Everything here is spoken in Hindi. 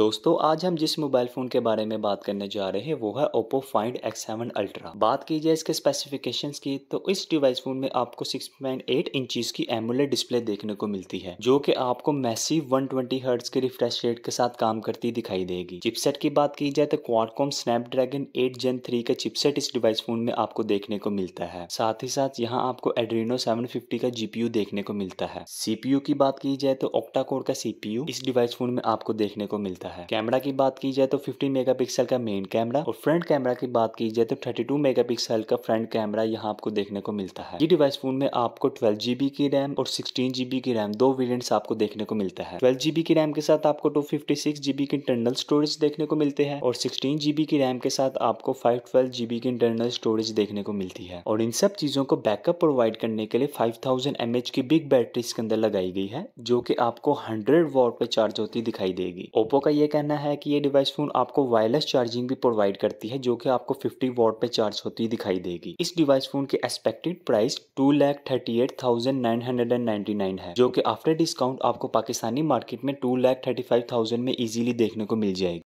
दोस्तों आज हम जिस मोबाइल फ़ोन के बारे में बात करने जा रहे हैं वो है Oppo Find X seven Ultra बात की जाए इसके स्पेसिफिकेशंस की तो इस डिवाइस फ़ोन में आपको 6.8 इंचीज की एमुलेट डिस्प्ले देखने को मिलती है जो कि आपको मैसिव 120 ट्वेंटी के रिफ्रेश रेट के साथ काम करती दिखाई देगी चिपसेट की बात की जाए तो Qualcomm Snapdragon eight gen three का चिपसेट इस डिवाइस फ़ोन में आपको देखने को मिलता है साथ ही साथ यहाँ आपको एड्रीनो सेवन का जीपीयू देखने को मिलता है सीपीयू की बात की जाए तो ऑक्टा कोड का सीपीयू इस डिवाइस फ़ोन में आपको देखने को मिलता है है कैमरा की बात की जाए तो 15 मेगापिक्सल का मेन कैमरा और फ्रंट कैमरा की बात की जाए तो 32 मेगापिक्सल का फ्रंट कैमरा यहाँ आपको देखने को मिलता है ये डिवाइस फोन में आपको ट्वेल्व जीबी की रैम और सिक्सटीन जीबी की रैम दो वेरियंट आपको देखने को मिलता है ट्वेल्व जीबी की रैम के साथ आपको टू फिफ्टी सिक्स जीबी की इंटरनल स्टोरेज देखने को मिलते हैं और सिक्सटीन जीबी की रैम के साथ आपको फाइव ट्वेल्व जीबी की इंटरनल स्टोरेज देखने को मिलती है और इन सब चीजों को बैकअप प्रोवाइड करने के लिए फाइव थाउजेंड एम एच की बिग बैटरी इसके अंदर लगाई गई है जो की आपको हंड्रेड वॉट पे चार्ज होती दिखाई देगी ओप्पो का ये कहना है कि ये डिवाइस फोन आपको वायरलेस चार्जिंग भी प्रोवाइड करती है जो कि आपको 50 वॉट पे चार्ज होती दिखाई देगी इस डिवाइस फोन की expected price two lakh thirty eight thousand nine hundred and ninety nine है जो कि आफ्टर डिस्काउंट आपको पाकिस्तानी मार्केट में two lakh thirty five thousand में इजिली देखने को मिल जाएगी